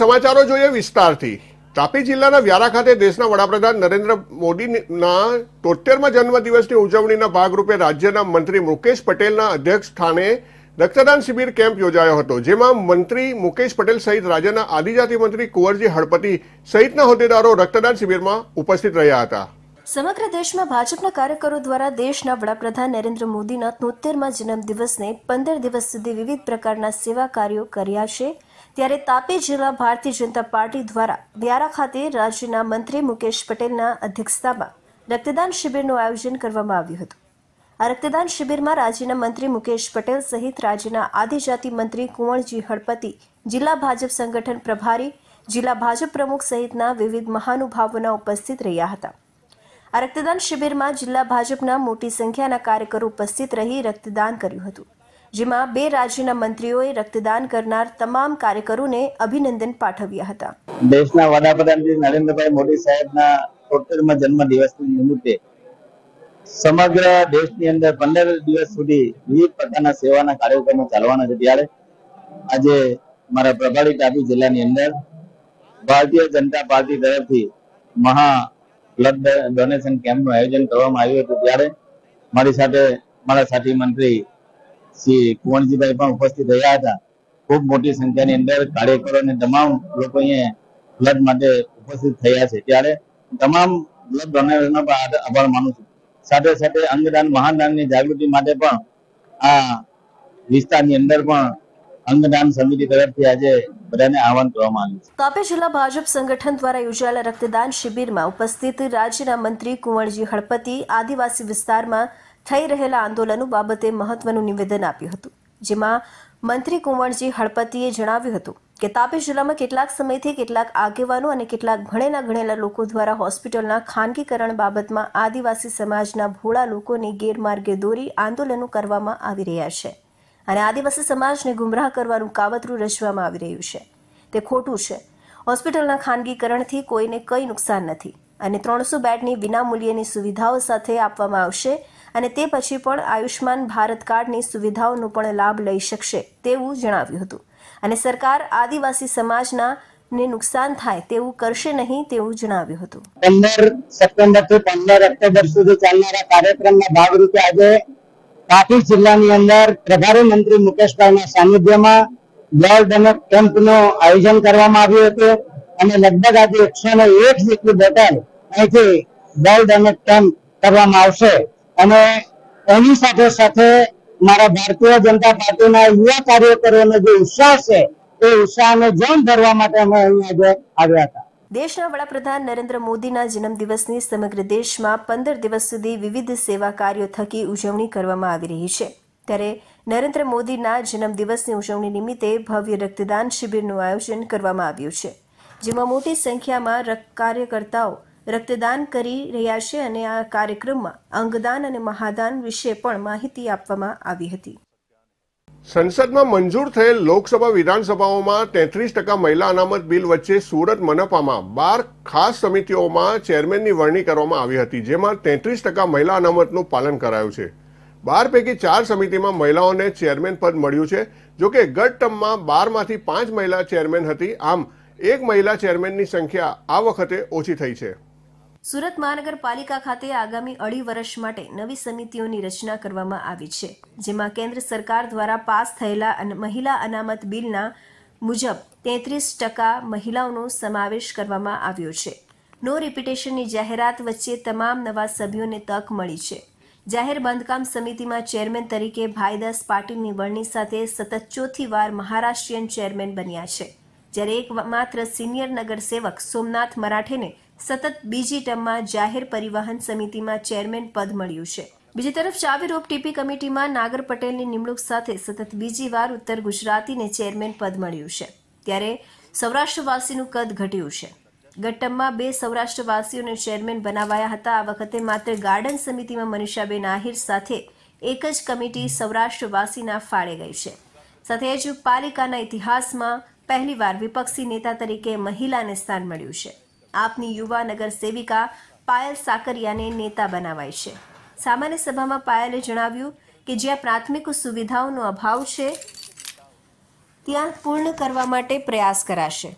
સમાચારો જોઈએ વિસ્તારથી તાપી જિલ્લાના વ્યારા ખાતે દેશના વડાપ્રધાન નરેન્દ્ર મોદીના તોતેરમા જન્મદિવસની ઉજવણીના ભાગરૂપે રાજ્યના મંત્રી મુકેશ પટેલના અધ્યક્ષ સ્થાને રક્તદાન શિબિર કેમ્પ યોજાયો હતો જેમાં મંત્રી મુકેશ પટેલ સહિત રાજ્યના આદિજાતિ મંત્રી કુંવરજી હળપતિ સહિતના હોદ્દેદારો રક્તદાન શિબિરમાં ઉપસ્થિત રહ્યા હતા સમગ્ર દેશમાં ભાજપના કાર્યકરો દ્વારા દેશના વડાપ્રધાન નરેન્દ્ર મોદીના તોતેરમા જન્મદિવસને પંદર દિવસ સુધી વિવિધ પ્રકારના સેવા કાર્યો કર્યા છે ત્યારે તાપી જિલ્લા ભારતીય જનતા પાર્ટી દ્વારા વ્યારા ખાતે રાજ્યના મંત્રી મુકેશ પટેલના અધ્યક્ષતામાં રક્તદાન શિબિરનું આયોજન કરવામાં આવ્યું હતું આ રક્તદાન શિબિરમાં રાજ્યના મંત્રી મુકેશ પટેલ સહિત રાજ્યના આદિજાતિ મંત્રી કુંવરજી હળપતિ જિલ્લા ભાજપ સંગઠન પ્રભારી જિલ્લા ભાજપ પ્રમુખ સહિતના વિવિધ મહાનુભાવોના ઉપસ્થિત રહ્યા હતા આ રક્તદાન શિબિરમાં જિલ્લા ભાજપના મોટી સંખ્યાના કાર્યકરો ઉપસ્થિત રહી રક્તદાન કર્યું હતું જેમાં બે રાજ્યના મંત્રીઓએ રક્તદાન કરનાર તમામ કાર્યકરોને અભિનંદન પાઠવ્યા હતા દેશના વડાપ્રધાન શ્રી નરેન્દ્રભાઈ મોદી સાહેબના તોતેરમા જન્મ દિવસની નિમિત્તે સમગ્ર દેશની અંદર પંદર દિવસ સુધી વિવિધ પ્રકારના સેવાના કાર્યક્રમો ચાલવાના છે ત્યારે આજે મારા પ્રભારી તાપી જિલ્લાની અંદર ભારતીય જનતા પાર્ટી તરફથી મહા બ્લડ ડોનેશન કેમ્પનું આયોજન કરવામાં આવ્યું હતું ત્યારે મારી સાથે મારા સાથી મંત્રી શ્રી કુંવરજીભાઈ પણ ઉપસ્થિત રહ્યા હતા ખૂબ મોટી સંખ્યાની અંદર કાર્યકરો અને તમામ લોકો અહીંયા બ્લડ માટે ઉપસ્થિત થયા છે ત્યારે તમામ બ્લડ ડોનરોનો પણ આભાર માનું છું સાથે સાથે અંગદાન મહાદાનની જાગૃતિ માટે પણ આ વિસ્તારની અંદર પણ અંગદાન સમિતિ તરફથી આજે બધાને આહવાન કરવામાં આવ્યું છે તાપી જિલ્લા ભાજપ સંગઠન દ્વારા યોજાયેલા રક્તદાન શિબિરમાં ઉપસ્થિત રાજ્યના મંત્રી કુંવરજી હળપતિ આદિવાસી વિસ્તારમાં થઈ રહેલા આંદોલનો બાબતે મહત્વનું નિવેદન આપ્યું હતું જેમાં મંત્રી કુંવરજી હળપતિએ જણાવ્યું હતું કે તાપી જિલ્લામાં કેટલાક સમયથી કેટલાક આગેવાનો અને કેટલાક ભણેલા ગણેલા લોકો દ્વારા હોસ્પિટલના ખાનગીકરણ બાબતમાં આદિવાસી સમાજના ભોળા લોકોને ગેરમાર્ગે દોરી આંદોલનો કરવામાં આવી રહ્યા છે અને આદિવાસી સમાજને ગુમરાહ કરવાનું કાવતરું રચવામાં આવી રહ્યું છે તે ખોટું છે હોસ્પિટલના ખાનગીકરણથી કોઈને કંઈ નુકસાન નથી અને ત્રણસો બેડની વિનામૂલ્યની સુવિધાઓ સાથે આપવામાં આવશે અને તે પછી પણ આયુષ્માન ભારત કાર્ડની સુવિધાઓનો પણ લાભ લઈ શકશે તેવું જણાવ્યું હતું અને સરકાર આદિવાસી સમાજના ને નુકસાન થાય તેવું કરશે નહીં તેવું જણાવ્યું હતું પંદર સપ્ટેમ્બર થી પંદર ઓક્ટોબર સુધી ચાલનારા કાર્યક્રમના ભાગરૂપે આજે તાપી જિલ્લાની અંદર પ્રભારી મંત્રી મુકેશભાઈના સાનિધ્યમાં બ્લડ ડોનર કેમ્પનો આયોજન કરવામાં આવ્યું હતું અને લગભગ આજે એકસો ને એક જેટલી બોટલ અહીંથી બ્લડ ડોનર કેમ્પ કરવામાં આવશે અને એની સાથે સાથે મારા ભારતીય જનતા પાર્ટીના યુવા કાર્યકરોનો જે ઉત્સાહ છે એ ઉત્સાહને જોમ ભરવા માટે અમે અહીંયા આવ્યા હતા દેશના વડાપ્રધાન નરેન્દ્ર મોદીના જન્મદિવસની સમગ્ર દેશમાં પંદર દિવસ સુધી વિવિધ સેવા કાર્યો થકી ઉજવણી કરવામાં આવી રહી છે ત્યારે નરેન્દ્ર મોદીના જન્મદિવસની ઉજવણી નિમિત્તે ભવ્ય રક્તદાન શિબિરનું આયોજન કરવામાં આવ્યું છે જેમાં મોટી સંખ્યામાં કાર્યકર્તાઓ રક્તદાન કરી રહ્યા છે અને આ કાર્યક્રમમાં અંગદાન અને મહાદાન વિશે પણ માહિતી આપવામાં આવી હતી સંસદમાં મંજૂર થયેલ લોકસભા વિધાનસભાઓમાં તેત્રીસ ટકા મહિલા અનામત બિલ વચ્ચે સુરત મનપામાં બાર ખાસ સમિતિઓમાં ચેરમેનની વરણી કરવામાં આવી હતી જેમાં તેત્રીસ ટકા મહિલા અનામતનું પાલન કરાયું છે બાર પૈકી ચાર સમિતિમાં મહિલાઓને ચેરમેન પદ મળ્યું છે જો કે ગત ટર્મમાં બારમાંથી પાંચ મહિલા ચેરમેન હતી આમ એક મહિલા ચેરમેનની સંખ્યા આ વખતે ઓછી થઈ છે સુરત મહાનગરપાલિકા ખાતે આગામી અઢી વર્ષ માટે નવી સમિતિઓની રચના કરવામાં આવી છે જેમાં કેન્દ્ર સરકાર દ્વારા પાસ થયેલા મહિલા અનામત બિલના મુજબ તેત્રીસ ટકા મહિલાઓનો સમાવેશ કરવામાં આવ્યો છે નો રિપિટેશનની જાહેરાત વચ્ચે તમામ નવા સભ્યોને તક મળી છે જાહેર બાંધકામ સમિતિમાં ચેરમેન તરીકે ભાઈદાસ પાટીલની વરણી સાથે સતત ચોથી વાર મહારાષ્ટ્રીયન ચેરમેન બન્યા છે જ્યારે એક માત્ર સિનિયર નગરસેવક સોમનાથ મરાઠેને સતત બીજી ટર્મમાં જાહેર પરિવહન સમિતિમાં ચેરમેન પદ મળ્યું છે બીજી તરફ ચાવીરોપ ટીપી કમિટીમાં નાગર પટેલની નિમણૂક સાથે સતત બીજી વાર ઉત્તર ગુજરાતીને ચેરમેન પદ મળ્યું છે ત્યારે સૌરાષ્ટ્રવાસીનું કદ ઘટ્યું છે ગટ્ટમમાં બે સૌરાષ્ટ્રવાસીઓને ચેરમેન બનાવાયા હતા આ વખતે માત્ર ગાર્ડન સમિતિમાં મનીષાબેન આહિર સાથે એક જ કમિટી સૌરાષ્ટ્રવાસીના ફાળે ગઈ છે સાથે જ પાલિકાના ઇતિહાસમાં પહેલીવાર વિપક્ષી નેતા તરીકે મહિલાને સ્થાન મળ્યું છે આપની યુવા નગર સેવિકા પાયલ સાકરિયાને નેતા બનાવાય છે સામાન્ય સભામાં પાયલે જણાવ્યું કે જ્યાં પ્રાથમિક સુવિધાઓનો અભાવ છે ત્યાં પૂર્ણ કરવા માટે પ્રયાસ કરાશે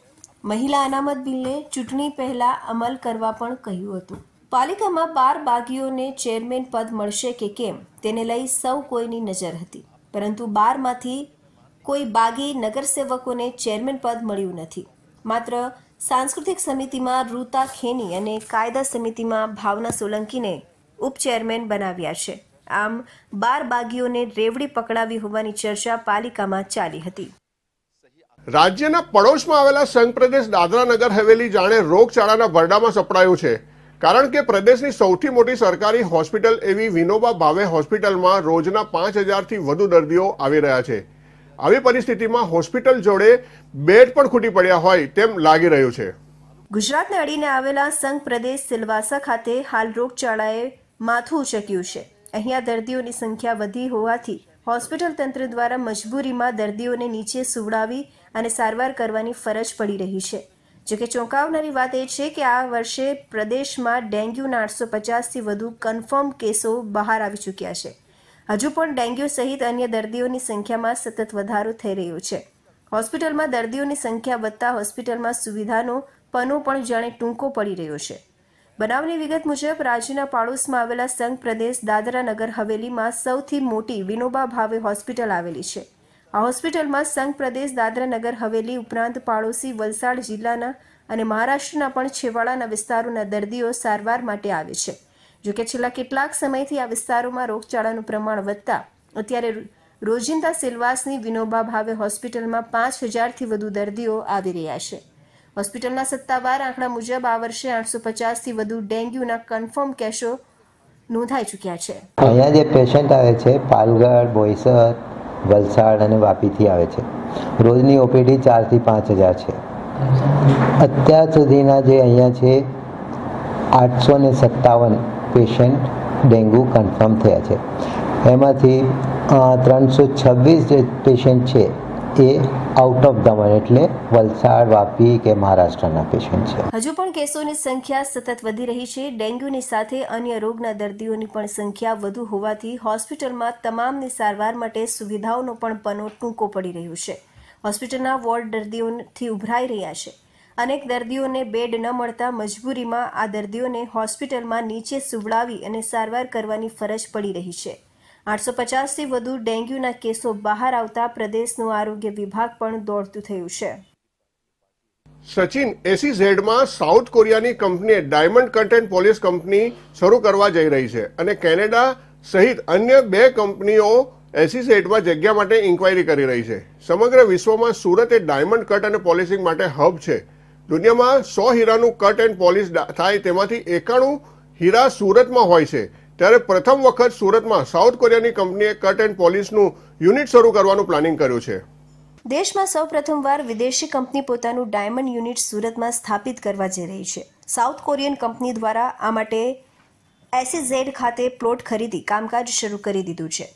મહિલા અનામત બિલને ચૂંટણી પહેલાં અમલ કરવા પણ કહ્યું હતું પાલિકામાં બાર બાગીઓને ચેરમેન પદ મળશે કે કેમ તેને લઈ સૌ કોઈની નજર હતી પરંતુ બારમાંથી કોઈ બાગી નગરસેવકોને ચેરમેન પદ મળ્યું નથી માત્ર સાંસ્કૃતિક સમિતિમાં રૂતા ખેની અને કાયદા સમિતિમાં ભાવના સોલંકીને ઉપચેરમેન બનાવ્યા છે આમ બાર બાગીઓને રેવડી પકડાવી હોવાની ચર્ચા પાલિકામાં ચાલી હતી રાજ્યના પડોશમાં આવેલા સંઘ પ્રદેશ દાદરા નગર હવેલી જાણે રોગચાળાના વરડામાં સપડાયું છે કારણ કે પ્રદેશની સૌથી મોટી સરકારી હોસ્પિટલ એવી વિનોબા ભાવે હોસ્પિટલમાં રોજના પાંચ હજારથી વધુ દર્દીઓ આવી રહ્યા છે આવી પરિસ્થિતિમાં હોસ્પિટલ જોડે બેડ પણ ખૂટી પડ્યા હોય તેમ લાગી રહ્યું છે ગુજરાતને અડીને આવેલા સંઘ પ્રદેશ સિલવાસા ખાતે હાલ રોગચાળાએ માથું ઉચક્યું છે અહીંયા દર્દીઓની સંખ્યા વધી હોવાથી હોસ્પિટલ તંત્ર દ્વારા મજબૂરીમાં દર્દીઓને નીચે સુવડાવી અને સારવાર કરવાની ફરજ પડી રહી છે જોકે ચોંકાવનારી વાત એ છે કે આ વર્ષે પ્રદેશમાં ડેન્ગ્યુના આઠસો પચાસથી વધુ કન્ફર્મ કેસો બહાર આવી ચૂક્યા છે હજુ પણ ડેન્ગ્યુ સહિત અન્ય દર્દીઓની સંખ્યામાં સતત વધારો થઈ રહ્યો છે હોસ્પિટલમાં દર્દીઓની સંખ્યા વધતા હોસ્પિટલમાં સુવિધાનો પનો પણ જાણે ટૂંકો પડી રહ્યો છે બનાવની વિગત મુજબ રાજ્યના પાડોશમાં આવેલા સંઘ પ્રદેશ દાદરા નગર હવેલીમાં સૌથી મોટી વિનોબા ભાવે હોસ્પિટલ આવેલી છે આ હોસ્પિટલમાં સંઘ પ્રદેશ દાદરા નગર હવેલી ઉપરાંત પાડોશી વલસાડ જિલ્લાના અને મહારાષ્ટ્રના પણ છેવાડાના વિસ્તારોના દર્દીઓ સારવાર માટે આવે છે જોકે છેલ્લા કેટલાક સમયથી આ વિસ્તારોમાં રોગચાળાનું પ્રમાણ વધતા અત્યારે રોજિંદા સિલવાસની વિનોબા ભાવે હોસ્પિટલમાં પાંચ હજારથી વધુ દર્દીઓ આવી રહ્યા છે હોસ્પિટલના સત્તાવાર આંકડા મુજબ આ વર્ષે આઠસો પચાસથી વધુ ડેન્ગ્યુના કન્ફર્મ કેસો નોંધાઈ ચૂક્યા છે અહીંયા જે પેશન્ટ આવે છે પાલગઢ બોઈસર વલસાડ અને વાપીથી આવે છે રોજની ઓપીડી ચારથી પાંચ હજાર છે અત્યાર સુધીના જે અહીંયા છે આઠસો ને સત્તાવન પેશન્ટ ડેન્ગ્યુ કન્ફર્મ થયા છે એમાંથી ત્રણસો છવ્વીસ જે પેશન્ટ છે એ આઉટ ઓફ દમણ એટલે વલસાડ વાપી કે મહારાષ્ટ્રના પેશન્ટ છે હજુ પણ કેસોની સંખ્યા સતત વધી રહી છે ડેન્ગ્યુની સાથે અન્ય રોગના દર્દીઓની પણ સંખ્યા વધુ હોવાથી હોસ્પિટલમાં તમામની સારવાર માટે સુવિધાઓનો પણ પનો ટૂંકો પડી રહ્યો છે હોસ્પિટલના વોર્ડ દર્દીઓથી ઉભરાઈ રહ્યા છે અનેક દર્દીઓને બેડ ન મળતા મજબૂરીમાં આ દર્દીઓને હોસ્પિટલમાં નીચે સુવડાવી અને સારવાર કરવાની ફરજ પડી રહી છે આઠસો પચાસથી વધુ ડેન્ગ્યુના કેસો બહાર આવતા પ્રદેશનું આરોગ્ય વિભાગ પણ દોડતું થયું છે સચિન એસીઝેડમાં સાઉથ કોરિયાની કંપનીએ diamond cut and polish company શરૂ કરવા જઈ રહી છે અને કેનેડા સહિત અન્ય બે કંપનીઓ એસીઝેડમાં જગ્યા માટે ઇન્કવાયરી કરી રહી છે સમગ્ર વિશ્વમાં સુરત એ ડાયમંડ કટ અને પોલિશિંગ માટે હબ છે દુનિયામાં સો હીરાનું કટ એન્ડ પોલિશ થાય તેમાંથી એકાણું હીરા સુરતમાં હોય છે ત્યારે પ્રથમ વખત સુરતમાં સાઉથ કોરિયાની કંપનીએ કટ એન્ડ પોલિશનું યુનિટ શરૂ કરવાનું પ્લાનિંગ કર્યું છે દેશમાં સૌ પ્રથમવાર વિદેશી કંપની પોતાનું ડાયમંડ યુનિટ સુરતમાં સ્થાપિત કરવા જઈ રહી છે સાઉથ કોરિયન કંપની દ્વારા આ માટે એસીઝેડ e ખાતે પ્લોટ ખરીદી કામકાજ શરૂ કરી દીધું છે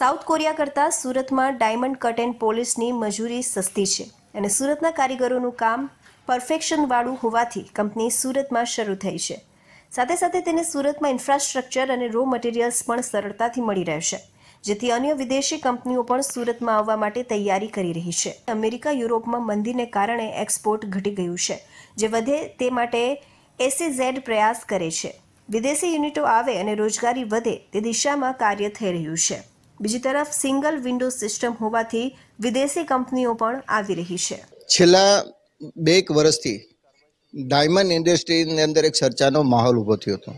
સાઉથ કોરિયા કરતાં સુરતમાં ડાયમંડ કટ એન્ડ પોલિશની મજૂરી સસ્તી છે અને સુરતના કારીગરોનું કામ પરફેક્શનવાળું હોવાથી કંપની સુરતમાં શરૂ થઈ છે સાથે સાથે તેને સુરતમાં ઇન્ફ્રાસ્ટ્રક્ચર અને રો મટીરિયલ્સ પણ સરળતાથી મળી રહેશે જેથી અન્ય વિદેશી કંપનીઓ પણ સુરતમાં આવવા માટે તૈયારી કરી રહી છે અમેરિકા યુરોપમાં મંદીને કારણે એક્સપોર્ટ ઘટી ગયું છે જે વધે તે માટે એસીઝેડ e પ્રયાસ કરે છે વિદેશી યુનિટો આવે અને રોજગારી વધે તે દિશામાં કાર્ય થઈ રહ્યું છે બીજી તરફ સિંગલ વિન્ડો સિસ્ટમ હોવાથી વિદેશી કંપનીઓ પણ આવી રહી છે છેલ્લા બે એક વર્ષથી ડાયમંડ ઇન્ડસ્ટ્રીની અંદર એક ચર્ચાનો માહોલ ઊભો થયો હતો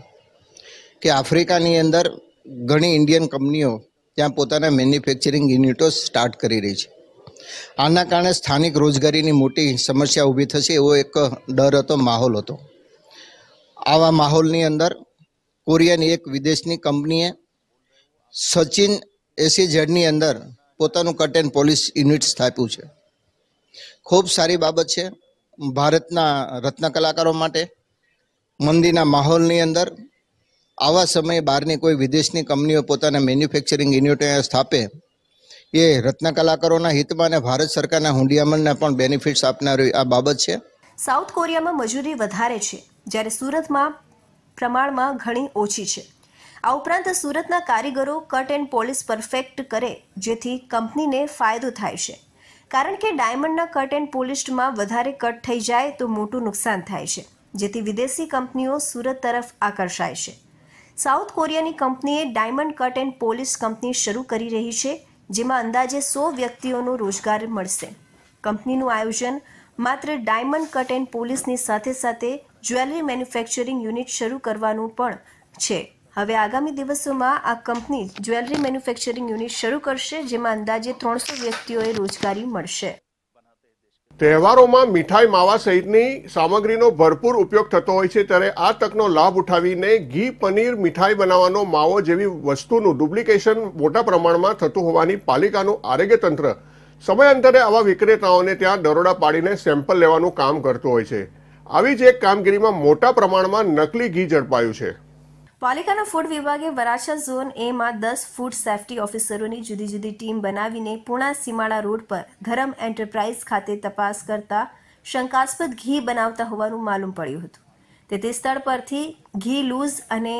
કે આફ્રિકાની અંદર ઘણી ઇન્ડિયન કંપનીઓ ત્યાં પોતાના મેન્યુફેક્ચરિંગ યુનિટો સ્ટાર્ટ કરી રહી છે આના કારણે સ્થાનિક રોજગારીની મોટી સમસ્યા ઊભી થશે એવો એક ડર હતો માહોલ હતો આવા માહોલની અંદર કોરિયન એક વિદેશની કંપનીએ સચિન એસી ઝેડની અંદર પોતાનું કટ એન્ડ પોલીસ યુનિટ સ્થાપ્યું છે ખૂબ સારી બાબત છે ભારતના રત્ન કલાકારો માટે મંદીના માહોલની અંદર આવા સમયે બહારની કોઈ વિદેશની કંપનીઓ પોતાના મેન્યુફેક્ચરિંગ યુનિટો સ્થાપે એ રત્ન કલાકારોના હિતમાં અને ભારત સરકારના હુંડિયામણને પણ બેનિફિટ્સ આપનારી આ બાબત છે સાઉથ કોરિયામાં મજૂરી વધારે છે જ્યારે સુરતમાં પ્રમાણમાં ઘણી ઓછી છે આ ઉપરાંત સુરતના કારીગરો કટ એન્ડ પોલિસ પરફેક્ટ કરે જેથી કંપનીને ફાયદો થાય છે કારણ કે ડાયમંડના કટ એન્ડ પોલિશ્ડમાં વધારે કટ થઈ જાય તો મોટું નુકસાન થાય છે જેથી વિદેશી કંપનીઓ સુરત તરફ આકર્ષાય છે સાઉથ કોરિયાની કંપનીએ diamond cut and polish company શરૂ કરી રહી છે જેમાં અંદાજે સો વ્યક્તિઓનો રોજગાર મળશે કંપનીનું આયોજન માત્ર ડાયમંડ કટ એન્ડ પોલિશની સાથે સાથે જ્વેલરી મેન્યુફેક્ચરિંગ યુનિટ શરૂ કરવાનું પણ છે હવે આગામી દિવસોમાં આ કંપની જ્વેલરી મેન્યુફેક્ચરિંગ યુનિટ શરૂ કરશે જેમાં અંદાજે ત્રણસો વ્યક્તિઓએ રોજગારી મળશે તહેવારોમાં મીઠાઈ માવા સહિતની સામગ્રીનો ભરપૂર ઉપયોગ થતો હોય છે ત્યારે આ તકનો લાભ ઉઠાવીને ઘી પનીર મીઠાઈ બનાવવાનો માવો જેવી વસ્તુનું ડુપ્લિકેશન મોટા પ્રમાણમાં થતું હોવાની પાલિકાનું આરોગ્ય તંત્ર સમયાંતરે આવા વિક્રેતાઓને ત્યાં દરોડા પાડીને સેમ્પલ લેવાનું કામ કરતું હોય છે આવી જ એક કામગીરીમાં મોટા પ્રમાણમાં નકલી ઘી ઝડપાયું છે પાલિકાના ફૂડ વિભાગે વરાછા ઝોન એમાં દસ ફૂડ સેફટી ઓફિસરોની જુદી જુદી ટીમ બનાવીને પૂણા સીમાડા રોડ પર ધરમ એન્ટરપ્રાઇઝ ખાતે તપાસ કરતા શંકાસ્પદ ઘી બનાવતા હોવાનું માલુમ પડ્યું હતું તે તે સ્થળ પરથી ઘી લૂઝ અને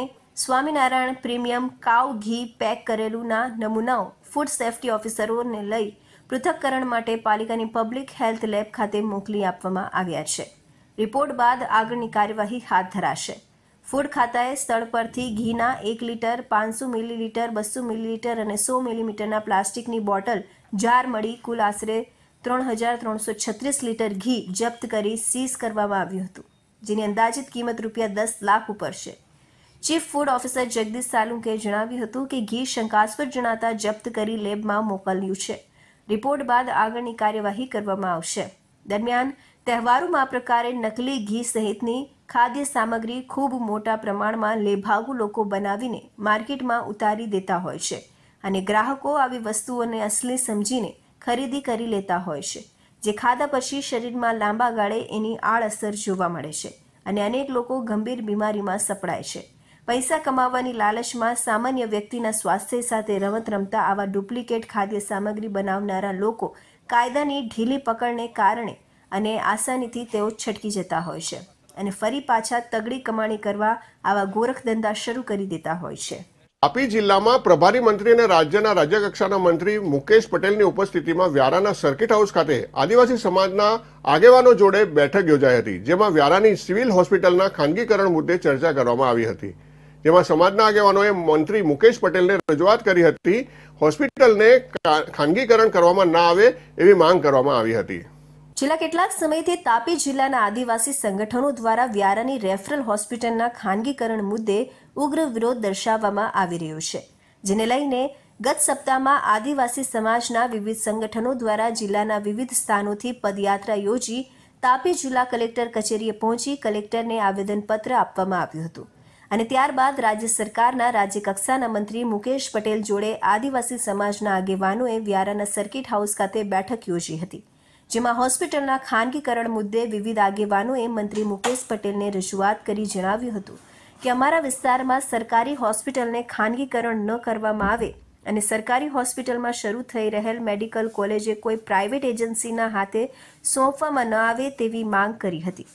સ્વામિનારાયણ પ્રીમિયમ કાવ ઘી પેક કરેલુંના નમૂનાઓ ફૂડ સેફટી ઓફિસરોને લઈ પૃથક્કરણ માટે પાલિકાની પબ્લિક હેલ્થ લેબ ખાતે મોકલી આપવામાં આવ્યા છે રિપોર્ટ બાદ આગળની કાર્યવાહી હાથ ધરાશે ફૂડ ખાતાએ સ્થળ પરથી ઘીના એક લીટર પાંચસો મિલીલીટર બસો મિલીલીટર અને સો મિલીમીટરના પ્લાસ્ટિકની બોટલ જાર મળી કુલ આશરે ત્રણ હજાર ત્રણસો છત્રીસ લીટર ઘી જપ્ત કરી સીઝ કરવામાં આવ્યું હતું જેની અંદાજિત કિંમત રૂપિયા દસ લાખ ઉપર છે chief food officer Jagdish Salunke જણાવ્યું હતું કે ઘી શંકાસ્પદ જણાતા જપ્ત કરી લેબમાં મોકલ્યું છે રિપોર્ટ બાદ આગળની કાર્યવાહી કરવામાં આવશે દરમિયાન તહેવારોમાં આ પ્રકારે નકલી ઘી સહિતની ખાદ્ય સામગ્રી ખૂબ મોટા પ્રમાણમાં લેભાગુ લોકો બનાવીને માર્કેટમાં ઉતારી દેતા હોય છે અને ગ્રાહકો આવી વસ્તુઓને અસલી સમજીને ખરીદી કરી લેતા હોય છે જે ખાધા પછી શરીરમાં લાંબા ગાળે એની આડઅસર જોવા મળે છે અને અનેક લોકો ગંભીર બીમારીમાં સપડાય છે પૈસા કમાવવાની લાલચમાં સામાન્ય વ્યક્તિના સ્વાસ્થ્ય સાથે રમત રમતા આવા ડુપ્લિકેટ ખાદ્ય સામગ્રી બનાવનારા લોકો કાયદાની ઢીલી પકડને કારણે અને આસાનીથી તેઓ છટકી જતા હોય છે અને ફરી પાછા તગડી કમાણી કરવા આવા ગોરખ ધંધા શરૂ કરી દેતા હોય છે તાપી જિલ્લામાં પ્રભારી મંત્રી અને રાજ્યના રાજ્યકક્ષાના મંત્રી મુકેશ પટેલની ઉપસ્થિતિમાં વ્યારાના સર્કિટ હાઉસ ખાતે આદિવાસી સમાજના આગેવાનો જોડે બેઠક યોજાઈ હતી જેમાં વ્યારાની સિવિલ હોસ્પિટલના ખાનગીકરણ મુદ્દે ચર્ચા કરવામાં આવી હતી જેમાં સમાજના આગેવાનોએ મંત્રી મુકેશ પટેલને રજૂઆત કરી હતી હોસ્પિટલને ખાનગીકરણ કરવામાં ના આવે એવી માંગ કરવામાં આવી હતી છેલ્લા કેટલાક સમયથી તાપી જિલ્લાના આદિવાસી સંગઠનો દ્વારા વ્યારાની રેફરલ હોસ્પિટલના ખાનગીકરણ મુદ્દે ઉગ્ર વિરોધ દર્શાવવામાં આવી રહ્યો છે જેને લઈને ગત સપ્તાહમાં આદિવાસી સમાજના વિવિધ સંગઠનો દ્વારા જિલ્લાના વિવિધ સ્થાનોથી પદયાત્રા યોજી તાપી જિલ્લા કલેક્ટર કચેરીએ પહોંચી કલેક્ટરને આવેદનપત્ર આપવામાં આવ્યું હતું અને ત્યારબાદ રાજ્ય સરકારના રાજ્યકક્ષાના મંત્રી મુકેશ પટેલ જોડે આદિવાસી સમાજના આગેવાનોએ વ્યારાના સર્કિટ હાઉસ ખાતે બેઠક યોજી હતી જેમાં હોસ્પિટલના ખાનગીકરણ મુદ્દે વિવિધ આગેવાનોએ મંત્રી મુકેશ પટેલને રજૂઆત કરી જણાવ્યું હતું કે અમારા વિસ્તારમાં સરકારી હોસ્પિટલને ખાનગીકરણ ન કરવામાં આવે અને સરકારી હોસ્પિટલમાં શરૂ થઈ રહેલ મેડિકલ કોલેજે કોઈ પ્રાઇવેટ એજન્સીના હાથે સોંપવામાં ન આવે તેવી માંગ કરી હતી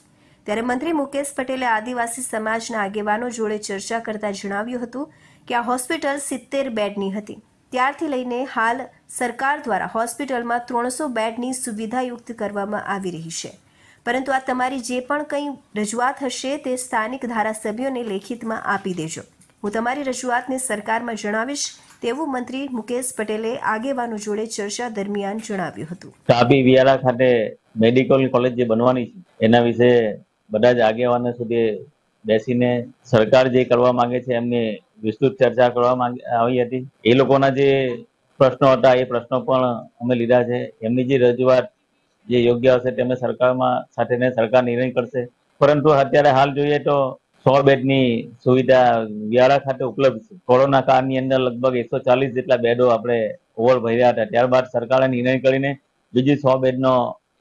ત્યારે મંત્રી મુકેશ પટેલે આદિવાસી સમાજના આગેવાનો જોડે ચર્ચા કરતા જણાવ્યું હતું કે આ હોસ્પિટલ સિત્તેર બેડની હતી ત્યારથી લઈને હાલ સરકાર દ્વારા હોસ્પિટલમાં ત્રણસો બેડની સુવિધાયુક્ત કરવામાં આવી રહી છે પરંતુ આ તમારી જે પણ કંઈ રજૂઆત હશે તે સ્થાનિક ધારાસભ્યોને લેખિતમાં આપી દેજો હું તમારી રજૂઆતને સરકારમાં જણાવીશ તેવું મંત્રી મુકેશ પટેલે આગેવાનો જોડે ચર્ચા દરમિયાન જણાવ્યું હતું તાપી વિયારા ખાતે મેડિકલ કોલેજ જે બનવાની છે એના વિશે બધા જ આગેવાનો સુધી બેસીને સરકાર જે કરવા માંગે છે એમને વિસ્તૃત ચર્ચા કરવા આવી હતી એ લોકોના જે પ્રશ્નો હતા એ પ્રશ્નો પણ અમે લીધા છે એમની જે રજૂઆત જે યોગ્ય હશે તેમને સરકારમાં સાથેને સરકાર નિર્ણય કરશે પરંતુ અત્યારે હાલ જોઈએ તો સો બેડની સુવિધા વ્યારા ખાતે ઉપલબ્ધ છે કોરોના કાળની અંદર લગભગ એકસો ચાલીસ જેટલા બેડો આપણે ઓવર ભર્યા હતા ત્યારબાદ સરકારે નિર્ણય કરીને બીજી સો બેડનો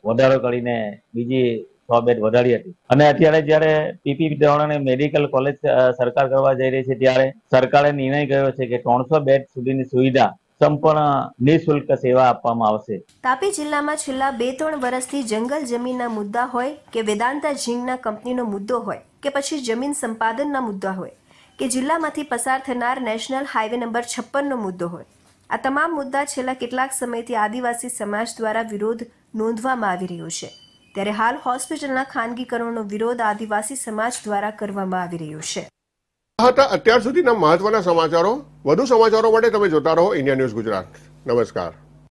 વધારો કરીને બીજી સો બેડ વધારી હતી અને અત્યારે જ્યારે પીપી ધોરણે મેડિકલ કોલેજ સરકાર કરવા જઈ રહી છે ત્યારે સરકારે નિર્ણય કર્યો છે કે ત્રણસો બેડ સુધીની સુવિધા સંપૂર્ણ નિઃશુલ્ક સેવા આપવામાં આવશે તાપી જિલ્લામાં છેલ્લા બે ત્રણ વર્ષથી જંગલ જમીનના મુદ્દા હોય કે વેદાંતા ઝીંગના કંપનીનો મુદ્દો હોય કે પછી જમીન સંપાદનના મુદ્દા હોય કે જિલ્લામાંથી પસાર થનાર નેશનલ હાઈવે નંબર છપ્પનનો મુદ્દો હોય આ તમામ મુદ્દા છેલ્લા કેટલાક સમયથી આદિવાસી સમાજ દ્વારા વિરોધ નોંધવામાં આવી રહ્યો છે ત્યારે હાલ હોસ્પિટલના ખાનગીકરણનો વિરોધ આદિવાસી સમાજ દ્વારા કરવામાં આવી રહ્યો છે અત્યાર સુધીના મહત્વના સમાચારો વધુ સમાચારો માટે તમે જોતા રહો ઇન્ડિયા ન્યૂઝ ગુજરાત નમસ્કાર